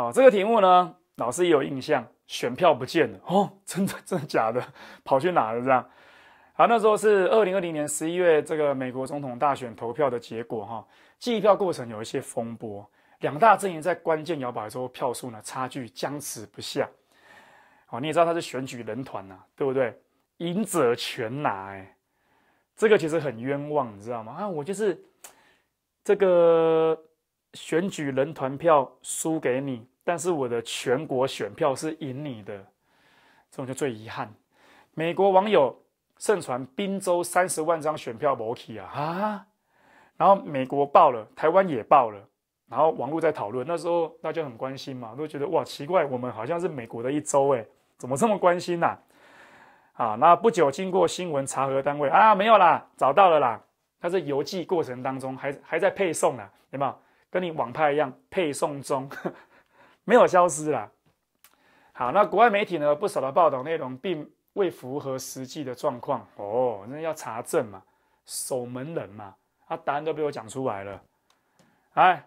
好，这个题目呢，老师也有印象，选票不见了哦，真的真的假的？跑去哪了？这样。好，那时候是二零二零年十一月，这个美国总统大选投票的结果哈，计票过程有一些风波，两大阵营在关键摇摆州票数呢差距僵持不下。哦，你也知道他是选举人团呐，对不对？赢者全拿，哎，这个其实很冤枉，你知道吗？啊，我就是这个。选举人团票输给你，但是我的全国选票是赢你的，这种就最遗憾。美国网友盛传宾州三十万张选票邮寄啊啊，然后美国爆了，台湾也爆了，然后网络在讨论，那时候大家很关心嘛，都觉得哇奇怪，我们好像是美国的一周哎，怎么这么关心呐？啊，那不久经过新闻查核单位啊，没有啦，找到了啦，它是邮寄过程当中还还在配送呢，有没有？跟你网拍一样，配送中，没有消失啦。好，那国外媒体呢？不少的报道内容并未符合实际的状况哦。那要查证嘛，守门人嘛，啊，答案都被我讲出来了。哎，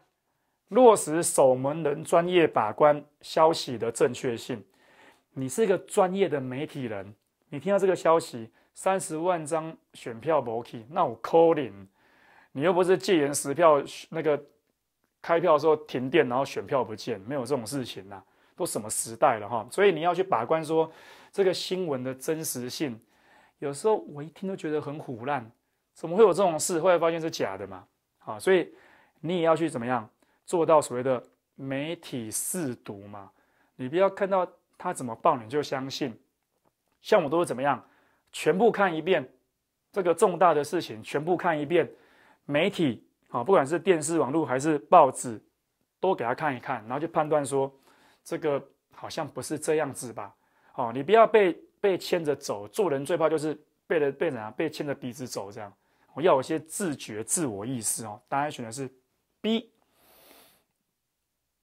落实守门人专业把关消息的正确性。你是一个专业的媒体人，你听到这个消息，三十万张选票没去，那我 calling，你又不是戒人十票那个。开票的时候停电，然后选票不见，没有这种事情呐，都什么时代了哈？所以你要去把关，说这个新闻的真实性。有时候我一听都觉得很虎烂，怎么会有这种事？后来发现是假的嘛，啊，所以你也要去怎么样做到所谓的媒体试读嘛？你不要看到他怎么报你就相信，像我都是怎么样，全部看一遍这个重大的事情，全部看一遍媒体。啊，不管是电视、网络还是报纸，都给他看一看，然后就判断说，这个好像不是这样子吧？哦，你不要被被牵着走，做人最怕就是被人被啊，被牵着鼻子走，这样，我要有些自觉、自我意识哦。答案选的是 B。